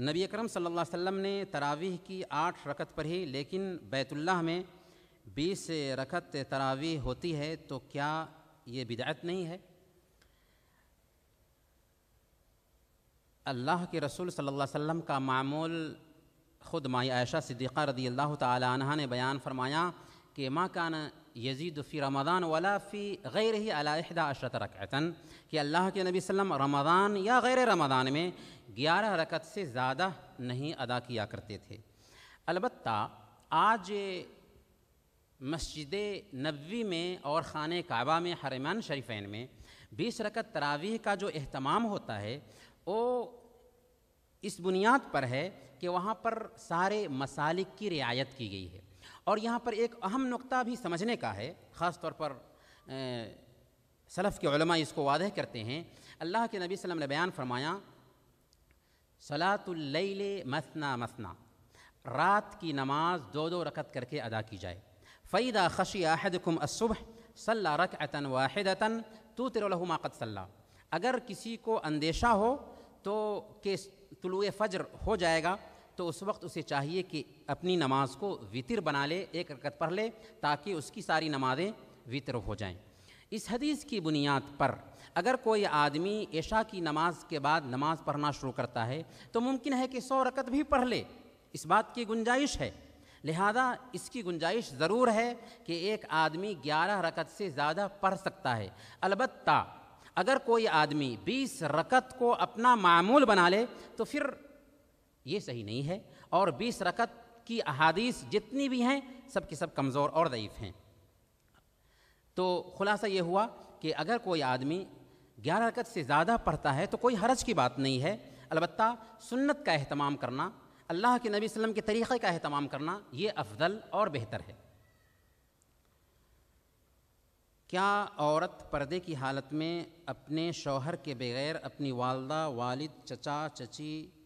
نبی اکرم صلی اللہ علیہ وسلم نے تراویح کی آٹھ رکت پر ہی لیکن بیت اللہ میں بیس رکت تراویح ہوتی ہے تو کیا یہ بدعت نہیں ہے اللہ کے رسول صلی اللہ علیہ وسلم کا معمول خود مائی عائشہ صدیقہ رضی اللہ تعالی عنہ نے بیان فرمایا کہ ماں کان یزید فی رمضان ولا فی غیر ہی علیحدہ عشرت رقطن کہ اللہ کے نبی علیہ وسلم رمضان یا غیر رمضان میں گیارہ رکعت سے زیادہ نہیں ادا کیا کرتے تھے البتہ آج مسجد نبوی میں اور خانہ کعبہ میں حرمان شریفین میں بیس رکعت تراویح کا جو اہتمام ہوتا ہے وہ اس بنیاد پر ہے کہ وہاں پر سارے مسالک کی رعایت کی گئی ہے اور یہاں پر ایک اہم نقطہ بھی سمجھنے کا ہے خاص طور پر سلف کے علماء اس کو واضح کرتے ہیں اللہ کے نبی صلی اللہ علیہ وسلم نے بیان فرمایا صلاۃ اللیل مثنا مثنا رات کی نماز دو دو رکعت کر کے ادا کی جائے فعیدہ خشی عاہد کم عصب صلاح رق عطن واحد عطن تو تر صلاح اگر کسی کو اندیشہ ہو تو کہ طلوع فجر ہو جائے گا تو اس وقت اسے چاہیے کہ اپنی نماز کو وطر بنا لے ایک رکت پڑھ لے تاکہ اس کی ساری نمازیں وطر ہو جائیں اس حدیث کی بنیاد پر اگر کوئی آدمی عشاء کی نماز کے بعد نماز پڑھنا شروع کرتا ہے تو ممکن ہے کہ سو رکت بھی پڑھ لے اس بات کی گنجائش ہے لہذا اس کی گنجائش ضرور ہے کہ ایک آدمی گیارہ رکت سے زیادہ پڑھ سکتا ہے البتہ اگر کوئی آدمی بیس رکت کو اپنا معمول بنا لے تو پھر یہ صحیح نہیں ہے اور بیس رکت کی احادیث جتنی بھی ہیں سب کی سب کمزور اور ضعیف ہیں تو خلاصہ یہ ہوا کہ اگر کوئی آدمی گیارہ رکت سے زیادہ پڑھتا ہے تو کوئی حرج کی بات نہیں ہے البتہ سنت کا اہتمام کرنا اللہ کے نبی وسلم کے طریقے کا اہتمام کرنا یہ افضل اور بہتر ہے کیا عورت پردے کی حالت میں اپنے شوہر کے بغیر اپنی والدہ والد چچا چچی